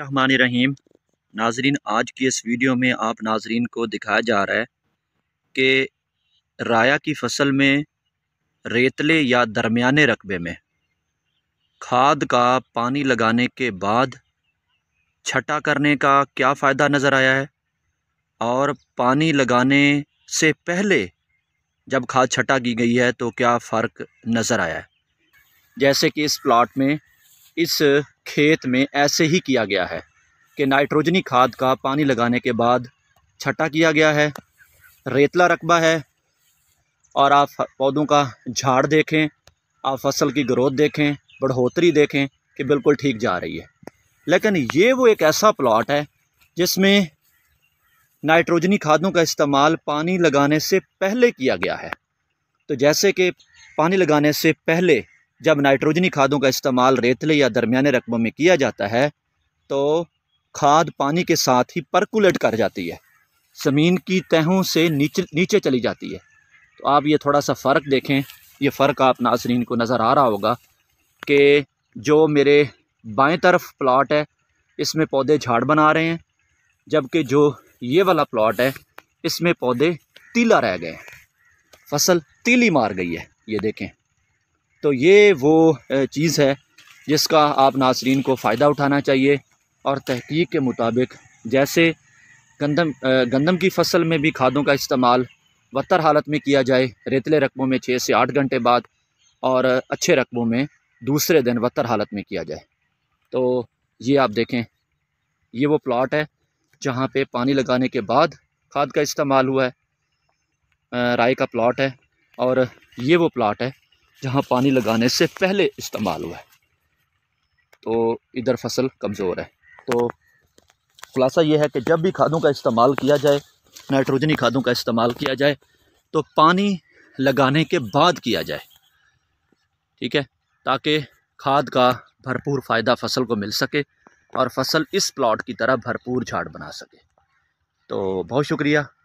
रहमान रहीम नाजरीन आज की इस वीडियो में आप नाजरीन को दिखाया जा रहा है कि राया की फसल में रेतले या दरमियाने रकबे में खाद का पानी लगाने के बाद छटा करने का क्या फ़ायदा नज़र आया है और पानी लगाने से पहले जब खाद छटा की गई है तो क्या फ़र्क नज़र आया है जैसे कि इस प्लाट में इस खेत में ऐसे ही किया गया है कि नाइट्रोजनी खाद का पानी लगाने के बाद छटा किया गया है रेतला रकबा है और आप पौधों का झाड़ देखें आप फसल की ग्रोथ देखें बढ़ोतरी देखें कि बिल्कुल ठीक जा रही है लेकिन ये वो एक ऐसा प्लॉट है जिसमें नाइट्रोजनी खादों का इस्तेमाल पानी लगाने से पहले किया गया है तो जैसे कि पानी लगाने से पहले जब नाइट्रोजनी खादों का इस्तेमाल रेतले या दरमिया रकबों में किया जाता है तो खाद पानी के साथ ही परकुलेट कर जाती है ज़मीन की तहों से नीचे नीचे चली जाती है तो आप ये थोड़ा सा फ़र्क देखें ये फ़र्क आप नाजरीन को नज़र आ रहा होगा कि जो मेरे बाएं तरफ प्लाट है इसमें पौधे झाड़ बना रहे हैं जबकि जो ये वाला प्लाट है इसमें पौधे तीला रह गए हैं फसल तीली मार गई है ये देखें तो ये वो चीज़ है जिसका आप नासरीन को फ़ायदा उठाना चाहिए और तहकीक के मुताबिक जैसे गंदम गंदम की फसल में भी खादों का इस्तेमाल बदतर हालत में किया जाए रेतले रकबों में छः से आठ घंटे बाद और अच्छे रकबों में दूसरे दिन बदतर हालत में किया जाए तो ये आप देखें ये वो प्लाट है जहाँ पे पानी लगाने के बाद खाद का इस्तेमाल हुआ है राय का प्लाट है और ये वो प्लाट है जहाँ पानी लगाने से पहले इस्तेमाल हुआ है तो इधर फसल कमज़ोर है तो खुलासा यह है कि जब भी खादों का इस्तेमाल किया जाए नाइट्रोजनी खादों का इस्तेमाल किया जाए तो पानी लगाने के बाद किया जाए ठीक है ताकि खाद का भरपूर फ़ायदा फसल को मिल सके और फसल इस प्लॉट की तरह भरपूर झाड़ बना सके तो बहुत शुक्रिया